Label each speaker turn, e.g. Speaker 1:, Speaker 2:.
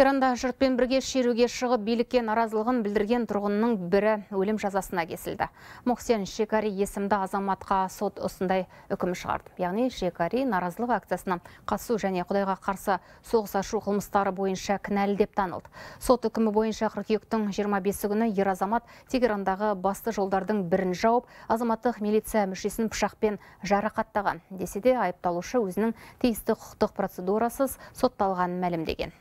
Speaker 1: Иранда жұртпен бірге шеруге шығып билікке наразылығын білдірген тұрғынның бірі өлім жазасына кесілді. Мұхсен Шекари есімді азаматқа сот осындай үкім шығарды. Яғни Шекари наразылық акциясына қатысу және Құдайға қарсы соғыс ашу қылмыстары бойынша кінәлі деп танылды. Сот үкімі бойынша қыркүйектің 25 күні ер азамат Тегерандағы басты жолдардың бірін жауып, азаматтық милиция мүшесін пышақпен жарақаттаған. Десе де айыпталушы өзінің тиісті құқықтық процедурасыз сотталғанын мәлімдеген.